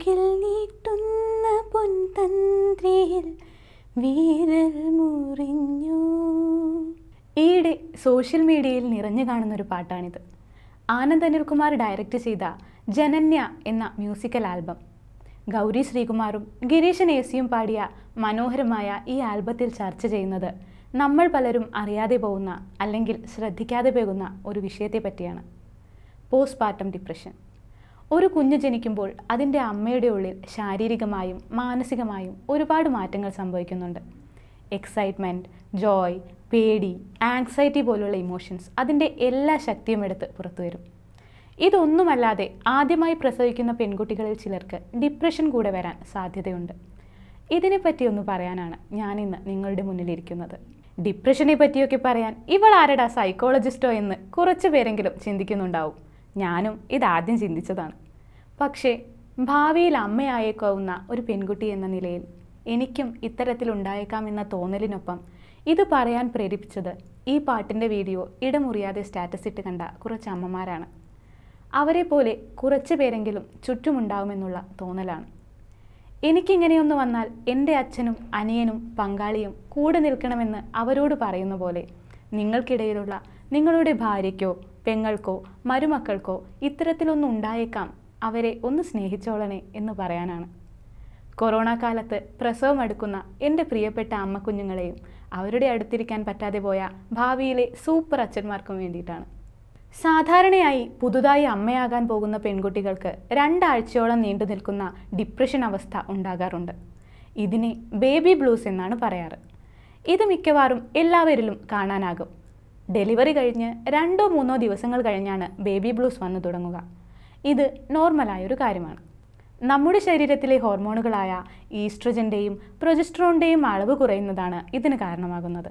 മുകിൽ നീട്ടുന്ന പൊൻതന്ത്രിയിൽ വീരൽ മുറിഞ്ഞു ഈയിടെ സോഷ്യൽ മീഡിയയിൽ നിറഞ്ഞു കാണുന്ന ഒരു പാട്ടാണിത് ആനന്ദ് അനിൽകുമാർ ഡയറക്റ്റ് ചെയ്ത ജനന്യ എന്ന മ്യൂസിക്കൽ ആൽബം ഗൗരി ശ്രീകുമാറും ഗിരീഷ് ഏസിയും പാടിയ മനോഹരമായ ഈ ആൽബത്തിൽ ചർച്ച ചെയ്യുന്നത് നമ്മൾ പലരും അറിയാതെ പോകുന്ന അല്ലെങ്കിൽ ശ്രദ്ധിക്കാതെ പോകുന്ന ഒരു വിഷയത്തെ പറ്റിയാണ് പോസ്റ്റ്പാർട്ടം ഡിപ്രഷൻ ഒരു കുഞ്ഞ് ജനിക്കുമ്പോൾ അതിൻ്റെ അമ്മയുടെ ഉള്ളിൽ ശാരീരികമായും മാനസികമായും ഒരുപാട് മാറ്റങ്ങൾ സംഭവിക്കുന്നുണ്ട് എക്സൈറ്റ്മെൻറ്റ് ജോയ് പേടി ആങ്സൈറ്റി പോലുള്ള ഇമോഷൻസ് അതിൻ്റെ എല്ലാ ശക്തിയും എടുത്ത് പുറത്തു വരും ഇതൊന്നുമല്ലാതെ ആദ്യമായി പ്രസവിക്കുന്ന പെൺകുട്ടികളിൽ ചിലർക്ക് ഡിപ്രഷൻ കൂടെ വരാൻ സാധ്യതയുണ്ട് ഇതിനെപ്പറ്റി ഒന്ന് പറയാനാണ് ഞാനിന്ന് നിങ്ങളുടെ മുന്നിലിരിക്കുന്നത് ഡിപ്രഷനെ പറ്റിയൊക്കെ പറയാൻ ഇവൾ ആരടാ സൈക്കോളജിസ്റ്റോ എന്ന് കുറച്ച് പേരെങ്കിലും ചിന്തിക്കുന്നുണ്ടാവും ഞാനും ഇതാദ്യം ചിന്തിച്ചതാണ് പക്ഷേ ഭാവിയിൽ അമ്മയായേക്കാവുന്ന ഒരു പെൺകുട്ടി എന്ന നിലയിൽ എനിക്കും ഇത്തരത്തിലുണ്ടായേക്കാമെന്ന തോന്നലിനൊപ്പം ഇത് പറയാൻ പ്രേരിപ്പിച്ചത് ഈ പാട്ടിൻ്റെ വീഡിയോ ഇടമുറിയാതെ സ്റ്റാറ്റസ് ഇട്ട് കണ്ട കുറച്ച് അമ്മമാരാണ് അവരെ പോലെ കുറച്ച് പേരെങ്കിലും ചുറ്റുമുണ്ടാവുമെന്നുള്ള തോന്നലാണ് എനിക്കിങ്ങനെയൊന്ന് വന്നാൽ എൻ്റെ അച്ഛനും അനിയനും പങ്കാളിയും കൂടെ നിൽക്കണമെന്ന് അവരോട് പറയുന്ന പോലെ നിങ്ങൾക്കിടയിലുള്ള നിങ്ങളുടെ ഭാര്യയ്ക്കോ പെങ്ങൾക്കോ മരുമക്കൾക്കോ ഇത്തരത്തിലൊന്നും ഉണ്ടായേക്കാം അവരെ ഒന്ന് സ്നേഹിച്ചോളണേ എന്ന് പറയാനാണ് കൊറോണ കാലത്ത് പ്രസവം അടുക്കുന്ന എൻ്റെ പ്രിയപ്പെട്ട കുഞ്ഞുങ്ങളെയും അവരുടെ അടുത്തിരിക്കാൻ പറ്റാതെ പോയ ഭാവിയിലെ സൂപ്പർ അച്ഛന്മാർക്കും വേണ്ടിയിട്ടാണ് സാധാരണയായി പുതുതായി അമ്മയാകാൻ പോകുന്ന പെൺകുട്ടികൾക്ക് രണ്ടാഴ്ചയോളം നീണ്ടു നിൽക്കുന്ന ഡിപ്രഷൻ അവസ്ഥ ഉണ്ടാകാറുണ്ട് ഇതിനെ ബേബി ബ്ലൂസ് എന്നാണ് പറയാറ് ഇത് മിക്കവാറും എല്ലാവരിലും കാണാനാകും ഡെലിവറി കഴിഞ്ഞ് രണ്ടോ മൂന്നോ ദിവസങ്ങൾ കഴിഞ്ഞാണ് ബേബി ബ്ലൂസ് വന്നു തുടങ്ങുക ഇത് നോർമലായൊരു കാര്യമാണ് നമ്മുടെ ശരീരത്തിലെ ഹോർമോണുകളായ ഈസ്ട്രജൻ്റെയും പ്രൊജസ്ട്രോണിൻ്റെയും അളവ് കുറയുന്നതാണ് ഇതിന് കാരണമാകുന്നത്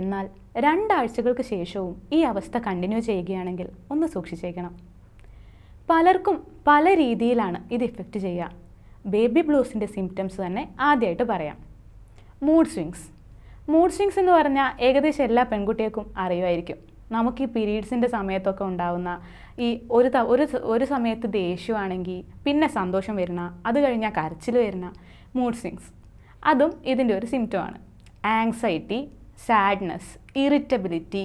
എന്നാൽ രണ്ടാഴ്ചകൾക്ക് ശേഷവും ഈ അവസ്ഥ കണ്ടിന്യൂ ചെയ്യുകയാണെങ്കിൽ ഒന്ന് സൂക്ഷിച്ചേക്കണം പലർക്കും പല രീതിയിലാണ് ഇത് ഇഫക്റ്റ് ചെയ്യുക ബേബി ബ്ലൂസിൻ്റെ സിംറ്റംസ് തന്നെ ആദ്യമായിട്ട് പറയാം മൂഡ് സ്വിങ്സ് മൂഡ് സ്വിങ്സ് എന്ന് പറഞ്ഞാൽ ഏകദേശം എല്ലാ പെൺകുട്ടികൾക്കും അറിയുമായിരിക്കും നമുക്ക് ഈ പീരീഡ്സിൻ്റെ സമയത്തൊക്കെ ഉണ്ടാവുന്ന ഈ ഒരു ത ഒരു ഒരു സമയത്ത് ദേഷ്യമാണെങ്കിൽ പിന്നെ സന്തോഷം വരുന്ന അത് കഴിഞ്ഞാൽ കരച്ചിൽ വരുന്ന മൂഡ് സ്വിങ്സ് അതും ഇതിൻ്റെ ഒരു സിംറ്റമാണ് ആങ്സൈറ്റി സാഡ്നെസ് ഇറിറ്റബിലിറ്റി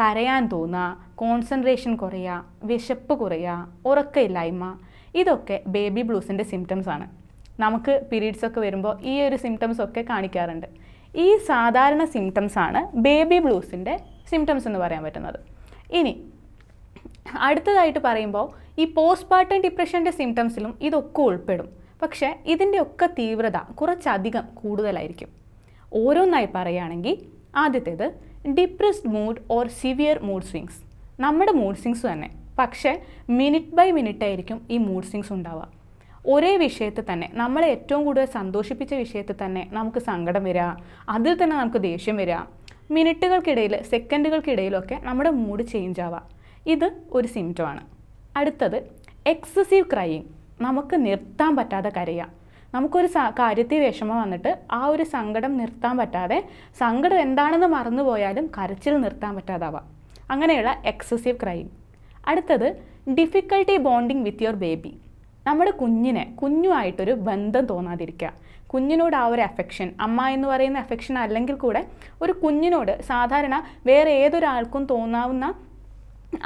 കരയാൻ തോന്നുക കോൺസെൻട്രേഷൻ കുറയുക വിശപ്പ് കുറയുക ഉറക്കമില്ലായ്മ ഇതൊക്കെ ബേബി ബ്ലൂസിൻ്റെ സിംറ്റംസ് ആണ് നമുക്ക് പീരീഡ്സ് ഒക്കെ വരുമ്പോൾ ഈ ഒരു സിംറ്റംസ് ഒക്കെ കാണിക്കാറുണ്ട് ഈ സാധാരണ സിംറ്റംസാണ് ആണ് ബേബി ബ്ലൂസിൻ്റെ സിംറ്റംസ് എന്ന് പറയാൻ പറ്റുന്നത് ഇനി അടുത്തതായിട്ട് പറയുമ്പോൾ ഈ പാർട്ടം ഡിപ്രഷൻ്റെ സിംറ്റംസിലും ഇതൊക്കെ ഉൾപ്പെടും പക്ഷേ ഇതിൻ്റെ ഒക്കെ തീവ്രത കുറച്ചധികം കൂടുതലായിരിക്കും ഓരോന്നായി പറയുകയാണെങ്കിൽ ആദ്യത്തേത് depressed mood or severe mood swings നമ്മുടെ മൂഡ് സ്വിങ്സ് തന്നെ പക്ഷേ മിനിറ്റ് ബൈ മിനിറ്റ് ആയിരിക്കും ഈ മൂഡ് സ്വിങ്സ് ഉണ്ടാവുക ഒരേ വിഷയത്തിൽ തന്നെ നമ്മളെ ഏറ്റവും കൂടുതൽ സന്തോഷിപ്പിച്ച വിഷയത്തിൽ തന്നെ നമുക്ക് സങ്കടം വരിക അതിൽ തന്നെ നമുക്ക് ദേഷ്യം വരിക മിനിറ്റുകൾക്കിടയിൽ സെക്കൻഡുകൾക്കിടയിലൊക്കെ നമ്മുടെ മൂഡ് ചേഞ്ച് ആവാം ഇത് ഒരു സിംറ്റമാണ് അടുത്തത് എക്സസീവ് ക്രൈയിങ് നമുക്ക് നിർത്താൻ പറ്റാതെ കരയാം നമുക്കൊരു കാര്യത്തിൽ വിഷമം വന്നിട്ട് ആ ഒരു സങ്കടം നിർത്താൻ പറ്റാതെ സങ്കടം എന്താണെന്ന് മറന്നുപോയാലും കരച്ചിൽ നിർത്താൻ പറ്റാതാവാം അങ്ങനെയുള്ള എക്സസീവ് ക്രൈയിങ് അടുത്തത് difficulty bonding with your baby നമ്മുടെ കുഞ്ഞിനെ കുഞ്ഞുമായിട്ടൊരു ബന്ധം തോന്നാതിരിക്കുക കുഞ്ഞിനോട് ആ ഒരു അഫെക്ഷൻ അമ്മ എന്ന് പറയുന്ന അഫെക്ഷൻ അല്ലെങ്കിൽ കൂടെ ഒരു കുഞ്ഞിനോട് സാധാരണ വേറെ ഏതൊരാൾക്കും തോന്നാവുന്ന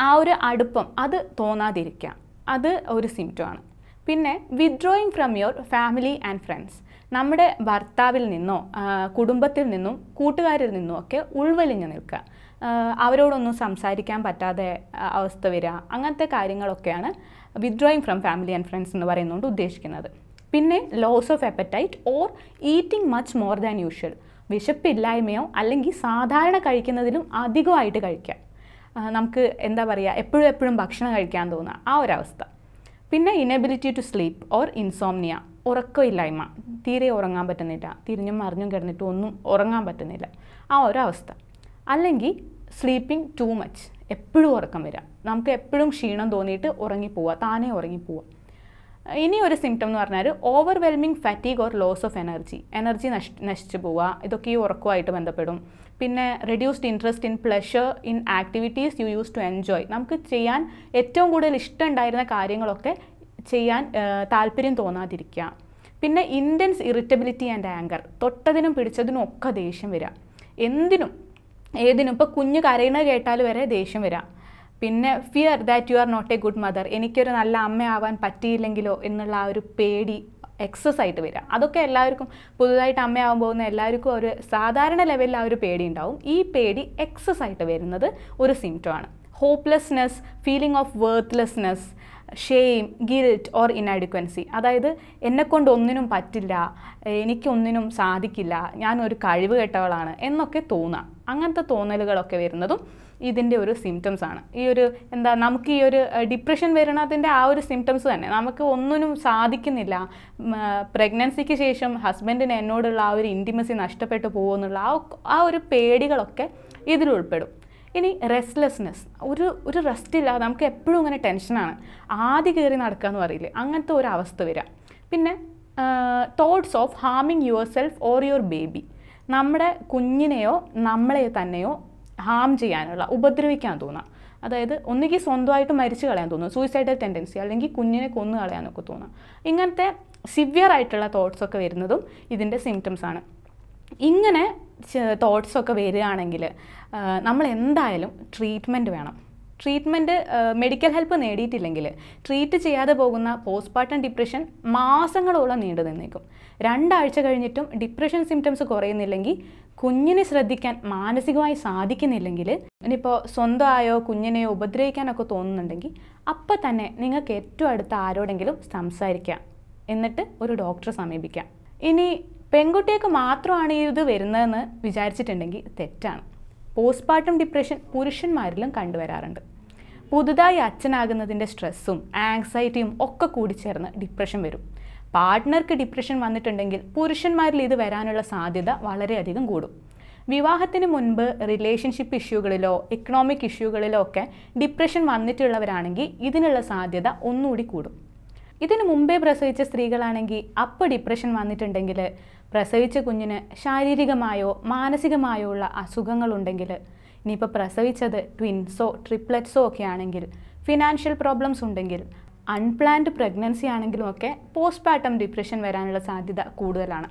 ആ ഒരു അടുപ്പം അത് തോന്നാതിരിക്കുക അത് ഒരു സിംറ്റമാണ് പിന്നെ withdrawing from your family and friends നമ്മുടെ ഭർത്താവിൽ നിന്നോ കുടുംബത്തിൽ നിന്നും കൂട്ടുകാരിൽ നിന്നും ഒക്കെ ഉൾവലിഞ്ഞു നിൽക്കുക അവരോടൊന്നും സംസാരിക്കാൻ പറ്റാതെ അവസ്ഥ വരിക അങ്ങനത്തെ കാര്യങ്ങളൊക്കെയാണ് withdrawing from family and friends എന്ന് പറയുന്നതുകൊണ്ട് ഉദ്ദേശിക്കുന്നത് പിന്നെ loss of appetite or eating much more than usual വിശപ്പില്ലായ്മയോ അല്ലെങ്കിൽ സാധാരണ കഴിക്കുന്നതിലും അധികമായിട്ട് കഴിക്കുക നമുക്ക് എന്താ പറയുക എപ്പോഴും എപ്പോഴും ഭക്ഷണം കഴിക്കാൻ തോന്നുക ആ ഒരവസ്ഥ പിന്നെ inability to sleep or insomnia ഉറക്കമില്ലായ്മ തീരെ ഉറങ്ങാൻ പറ്റുന്നില്ല തിരിഞ്ഞും മറിഞ്ഞും കിടന്നിട്ടും ഒന്നും ഉറങ്ങാൻ പറ്റുന്നില്ല ആ ഒരവസ്ഥ അല്ലെങ്കിൽ സ്ലീപ്പിംഗ് ടു മച്ച് എപ്പോഴും ഉറക്കം വരിക നമുക്ക് എപ്പോഴും ക്ഷീണം തോന്നിയിട്ട് ഉറങ്ങിപ്പോവുക താനേ ഉറങ്ങിപ്പോവുക ഇനി ഒരു സിംറ്റം എന്ന് പറഞ്ഞാൽ overwhelming fatigue or loss of energy energy നശി നശിച്ചു പോവുക ഇതൊക്കെ ഈ ഉറക്കുമായിട്ട് ബന്ധപ്പെടും പിന്നെ reduced interest in pleasure in activities you use to enjoy നമുക്ക് ചെയ്യാൻ ഏറ്റവും കൂടുതൽ ഇഷ്ടം ഉണ്ടായിരുന്ന കാര്യങ്ങളൊക്കെ ചെയ്യാൻ താല്പര്യം തോന്നാതിരിക്കുക പിന്നെ ഇൻറ്റൻസ് ഇറിറ്റബിലിറ്റി ആൻഡ് ആങ്കർ തൊട്ടതിനും പിടിച്ചതിനും ഒക്കെ ദേഷ്യം വരിക എന്തിനും ഏതിനും ഇപ്പോൾ കുഞ്ഞ് കരയണ കേട്ടാൽ വരെ ദേഷ്യം വരാം പിന്നെ fear that you are not a good mother എനിക്കൊരു നല്ല അമ്മയാവാൻ പറ്റിയില്ലെങ്കിലോ എന്നുള്ള ആ ഒരു പേടി എക്സസ് ആയിട്ട് വരിക അതൊക്കെ എല്ലാവർക്കും പുതുതായിട്ട് അമ്മയാവാൻ പോകുന്ന എല്ലാവർക്കും ഒരു സാധാരണ ലെവലിൽ ആ ഒരു പേടി ഉണ്ടാവും ഈ പേടി എക്സസ് ആയിട്ട് വരുന്നത് ഒരു സിംറ്റമാണ് hopelessness feeling of worthlessness shame guilt or inadequacy അതായത് എന്നെക്കൊണ്ട് ഒന്നിനും പറ്റില്ല എനിക്കൊന്നിനും സാധിക്കില്ല ഞാനൊരു കഴിവ് കേട്ടവളാണ് എന്നൊക്കെ തോന്നാം അങ്ങനത്തെ തോന്നലുകളൊക്കെ വരുന്നതും ഇതിൻ്റെ ഒരു സിംറ്റംസ് ആണ് ഈ ഒരു എന്താ നമുക്ക് ഈ ഒരു ഡിപ്രഷൻ വരുന്നതിൻ്റെ ആ ഒരു സിംറ്റംസ് തന്നെ നമുക്ക് ഒന്നിനും സാധിക്കുന്നില്ല പ്രഗ്നൻസിക്ക് ശേഷം ഹസ്ബൻഡിന് എന്നോടുള്ള ആ ഒരു ഇൻറ്റിമസി നഷ്ടപ്പെട്ടു പോകുമെന്നുള്ള ആ ആ ഒരു പേടികളൊക്കെ ഇതിൽ ഉൾപ്പെടും ഇനി റെസ്റ്റ്ലെസ്നെസ് ഒരു ഒരു റെസ്റ്റ് ഇല്ലാതെ നമുക്ക് എപ്പോഴും ഇങ്ങനെ ടെൻഷനാണ് ആദ്യം കയറി നടക്കുക എന്ന് പറയില്ലേ അങ്ങനത്തെ ഒരു അവസ്ഥ വരാം പിന്നെ തോട്ട്സ് ഓഫ് ഹാമിങ് yourself or your baby നമ്മുടെ കുഞ്ഞിനെയോ നമ്മളെ തന്നെയോ ഹാം ചെയ്യാനുള്ള ഉപദ്രവിക്കാൻ തോന്നാം അതായത് ഒന്നുകിൽ സ്വന്തമായിട്ട് മരിച്ചു കളയാൻ തോന്നും സൂയിസൈഡൽ ടെൻഡൻസി അല്ലെങ്കിൽ കുഞ്ഞിനെ കൊന്നു കളയാനൊക്കെ തോന്നാം ഇങ്ങനത്തെ സിവിയർ ആയിട്ടുള്ള തോട്ട്സൊക്കെ വരുന്നതും ഇതിൻ്റെ സിംറ്റംസ് ആണ് ഇങ്ങനെ തോട്ട്സൊക്കെ വരികയാണെങ്കിൽ നമ്മൾ എന്തായാലും ട്രീറ്റ്മെൻറ്റ് വേണം ട്രീറ്റ്മെൻറ്റ് മെഡിക്കൽ ഹെൽപ്പ് നേടിയിട്ടില്ലെങ്കിൽ ട്രീറ്റ് ചെയ്യാതെ പോകുന്ന പോസ്റ്റ്മോർട്ടം ഡിപ്രഷൻ മാസങ്ങളോളം നീണ്ടു നിന്നേക്കും രണ്ടാഴ്ച കഴിഞ്ഞിട്ടും ഡിപ്രഷൻ സിംറ്റംസ് കുറയുന്നില്ലെങ്കിൽ കുഞ്ഞിനെ ശ്രദ്ധിക്കാൻ മാനസികമായി സാധിക്കുന്നില്ലെങ്കിൽ ഇനിയിപ്പോൾ സ്വന്തമായോ കുഞ്ഞിനെയോ ഉപദ്രവിക്കാനൊക്കെ തോന്നുന്നുണ്ടെങ്കിൽ അപ്പം തന്നെ നിങ്ങൾക്ക് ഏറ്റവും അടുത്ത ആരോടെങ്കിലും സംസാരിക്കാം എന്നിട്ട് ഒരു ഡോക്ടറെ സമീപിക്കാം ഇനി പെൺകുട്ടിയൊക്കെ മാത്രമാണ് ഇത് വരുന്നതെന്ന് വിചാരിച്ചിട്ടുണ്ടെങ്കിൽ തെറ്റാണ് പോസ്റ്റ്മോർട്ടം ഡിപ്രഷൻ പുരുഷന്മാരിലും കണ്ടുവരാറുണ്ട് പുതുതായി അച്ഛനാകുന്നതിൻ്റെ സ്ട്രെസ്സും ആങ്സൈറ്റിയും ഒക്കെ ചേർന്ന് ഡിപ്രഷൻ വരും പാർട്ട്ണർക്ക് ഡിപ്രഷൻ വന്നിട്ടുണ്ടെങ്കിൽ പുരുഷന്മാരിൽ ഇത് വരാനുള്ള സാധ്യത വളരെയധികം കൂടും വിവാഹത്തിന് മുൻപ് റിലേഷൻഷിപ്പ് ഇഷ്യൂകളിലോ എക്കണോമിക് ഇഷ്യൂകളിലോ ഒക്കെ ഡിപ്രഷൻ വന്നിട്ടുള്ളവരാണെങ്കിൽ ഇതിനുള്ള സാധ്യത ഒന്നുകൂടി കൂടും ഇതിനു മുമ്പേ പ്രസവിച്ച സ്ത്രീകളാണെങ്കിൽ അപ്പോൾ ഡിപ്രഷൻ വന്നിട്ടുണ്ടെങ്കിൽ പ്രസവിച്ച കുഞ്ഞിന് ശാരീരികമായോ മാനസികമായോ ഉള്ള അസുഖങ്ങളുണ്ടെങ്കിൽ ഇനിയിപ്പോൾ പ്രസവിച്ചത് ട്വിൻസോ ട്രിപ്ലറ്റ്സോ ഒക്കെ ആണെങ്കിൽ ഫിനാൻഷ്യൽ പ്രോബ്ലംസ് ഉണ്ടെങ്കിൽ അൺപ്ലാൻഡ് പ്രഗ്നൻസി ആണെങ്കിലും ഒക്കെ പോസ്റ്റ്പാർട്ടം ഡിപ്രഷൻ വരാനുള്ള സാധ്യത കൂടുതലാണ്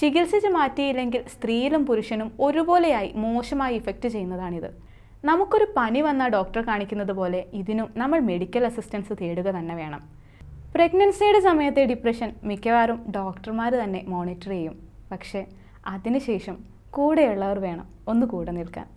ചികിത്സിച്ച് മാറ്റിയില്ലെങ്കിൽ സ്ത്രീയിലും പുരുഷനും ഒരുപോലെയായി മോശമായി ഇഫക്റ്റ് ചെയ്യുന്നതാണിത് നമുക്കൊരു പനി വന്ന ഡോക്ടറെ കാണിക്കുന്നത് പോലെ ഇതിനും നമ്മൾ മെഡിക്കൽ അസിസ്റ്റൻസ് തേടുക തന്നെ വേണം പ്രഗ്നൻസിയുടെ സമയത്തെ ഡിപ്രഷൻ മിക്കവാറും ഡോക്ടർമാർ തന്നെ മോണിറ്റർ ചെയ്യും പക്ഷേ അതിനുശേഷം കൂടെയുള്ളവർ വേണം ഒന്ന് കൂടെ നിൽക്കാൻ